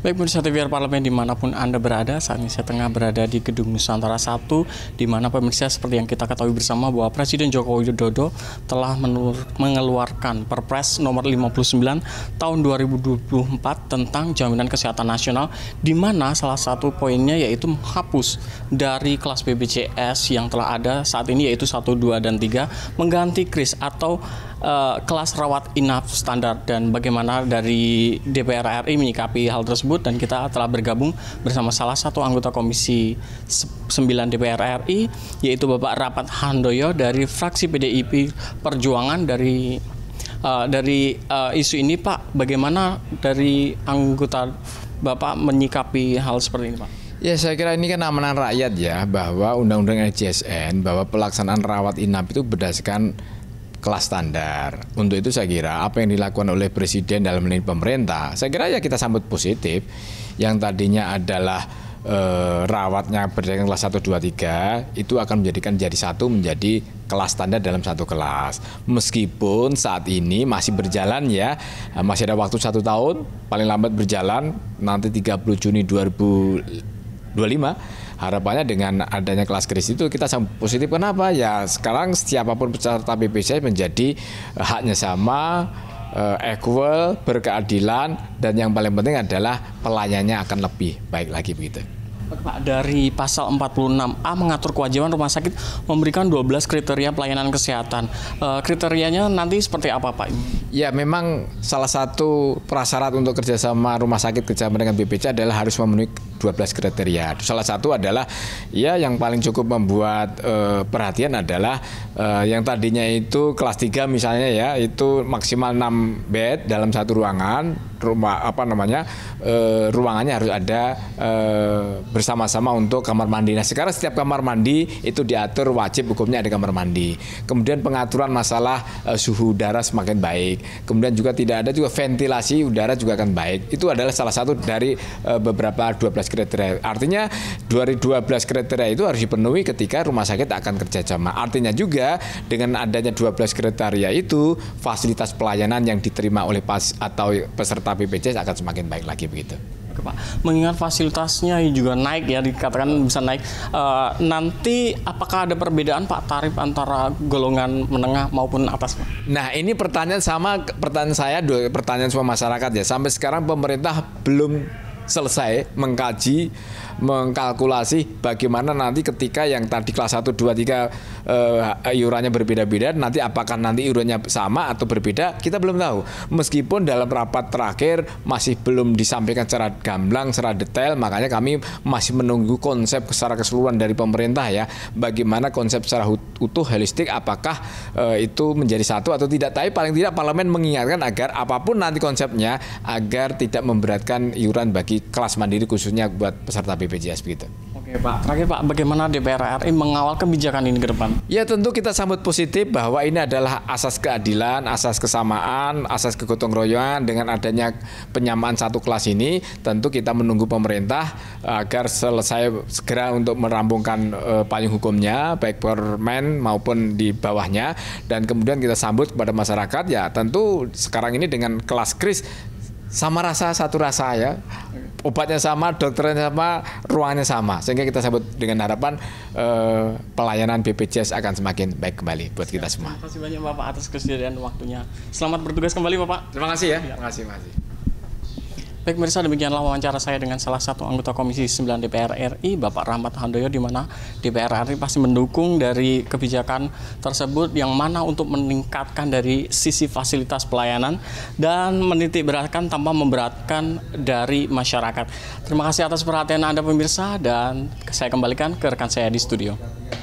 Baik pemirsa TVR Parlemen dimanapun Anda berada, saat ini saya tengah berada di Gedung Nusantara 1, di mana pemirsa seperti yang kita ketahui bersama bahwa Presiden Joko Widodo telah mengeluarkan Perpres nomor 59 tahun 2024 tentang jaminan kesehatan nasional, di mana salah satu poinnya yaitu menghapus dari kelas BPJS yang telah ada saat ini yaitu 1, 2, dan 3, mengganti kris atau uh, kelas rawat inap standar dan bagaimana dari DPR RI menyikapi hal tersebut dan kita telah bergabung bersama salah satu anggota Komisi 9 DPR RI yaitu Bapak Rapat Handoyo dari fraksi PDIP Perjuangan dari uh, dari uh, isu ini Pak bagaimana dari anggota Bapak menyikapi hal seperti ini Pak? Ya saya kira ini kan amanah rakyat ya bahwa Undang-Undang LJSN bahwa pelaksanaan rawat inap itu berdasarkan kelas standar. Untuk itu saya kira apa yang dilakukan oleh presiden dalam menilai pemerintah, saya kira ya kita sambut positif. Yang tadinya adalah e, rawatnya berdasarkan kelas 1, 2, 3 itu akan menjadikan jadi satu menjadi kelas standar dalam satu kelas. Meskipun saat ini masih berjalan ya, masih ada waktu satu tahun, paling lambat berjalan nanti 30 Juni 2020 25 harapannya dengan adanya kelas kris itu kita sangat positif kenapa ya sekarang siapapun peserta BPJS menjadi eh, haknya sama eh, equal berkeadilan dan yang paling penting adalah pelayannya akan lebih baik lagi begitu Pak dari pasal 46A mengatur kewajiban rumah sakit memberikan 12 kriteria pelayanan kesehatan. E, kriterianya nanti seperti apa, Pak? Ya, memang salah satu prasyarat untuk kerjasama rumah sakit kerjasama dengan BPJ adalah harus memenuhi 12 kriteria. Salah satu adalah ya yang paling cukup membuat e, perhatian adalah e, yang tadinya itu kelas 3 misalnya ya, itu maksimal 6 bed dalam satu ruangan, rumah apa namanya? E, ruangannya harus ada e, bersama-sama untuk kamar mandi. Nah sekarang setiap kamar mandi itu diatur wajib hukumnya ada kamar mandi. Kemudian pengaturan masalah uh, suhu udara semakin baik. Kemudian juga tidak ada juga ventilasi udara juga akan baik. Itu adalah salah satu dari uh, beberapa 12 kriteria. Artinya dari 12 kriteria itu harus dipenuhi ketika rumah sakit akan kerja sama. Artinya juga dengan adanya 12 kriteria itu fasilitas pelayanan yang diterima oleh pas atau peserta BPJS akan semakin baik lagi begitu. Gitu, Pak. Mengingat fasilitasnya juga naik ya dikatakan bisa naik. Uh, nanti apakah ada perbedaan Pak tarif antara golongan menengah maupun atas Pak? Nah ini pertanyaan sama pertanyaan saya pertanyaan semua masyarakat ya. Sampai sekarang pemerintah belum selesai mengkaji mengkalkulasi bagaimana nanti ketika yang tadi kelas 1 2 3 uh, iurannya berbeda-beda nanti apakah nanti iurannya sama atau berbeda kita belum tahu meskipun dalam rapat terakhir masih belum disampaikan secara gamblang secara detail makanya kami masih menunggu konsep secara keseluruhan dari pemerintah ya bagaimana konsep secara utuh holistik apakah uh, itu menjadi satu atau tidak tapi paling tidak parlemen mengingatkan agar apapun nanti konsepnya agar tidak memberatkan iuran bagi kelas mandiri khususnya buat peserta BPJS begitu. Oke Pak, terakhir Pak, bagaimana DPR RI mengawal kebijakan ini ke depan? Ya tentu kita sambut positif bahwa ini adalah asas keadilan, asas kesamaan, asas kegotong royongan dengan adanya penyamaan satu kelas ini. Tentu kita menunggu pemerintah eh, agar selesai segera untuk merampungkan uh, eh, payung hukumnya, baik permen maupun di bawahnya. Dan kemudian kita sambut kepada masyarakat, ya tentu sekarang ini dengan kelas kris sama rasa satu rasa ya obatnya sama dokternya sama ruangnya sama sehingga kita sebut dengan harapan eh, pelayanan BPJS akan semakin baik kembali buat kita semua. Terima kasih banyak Bapak atas kesediaan waktunya. Selamat bertugas kembali Bapak. Terima kasih ya. Iya. Terima kasih, terima kasih. Baik pemirsa demikianlah wawancara saya dengan salah satu anggota Komisi 9 DPR RI Bapak Rahmat Handoyo di mana DPR RI pasti mendukung dari kebijakan tersebut yang mana untuk meningkatkan dari sisi fasilitas pelayanan dan beratkan tanpa memberatkan dari masyarakat. Terima kasih atas perhatian Anda pemirsa dan saya kembalikan ke rekan saya di studio.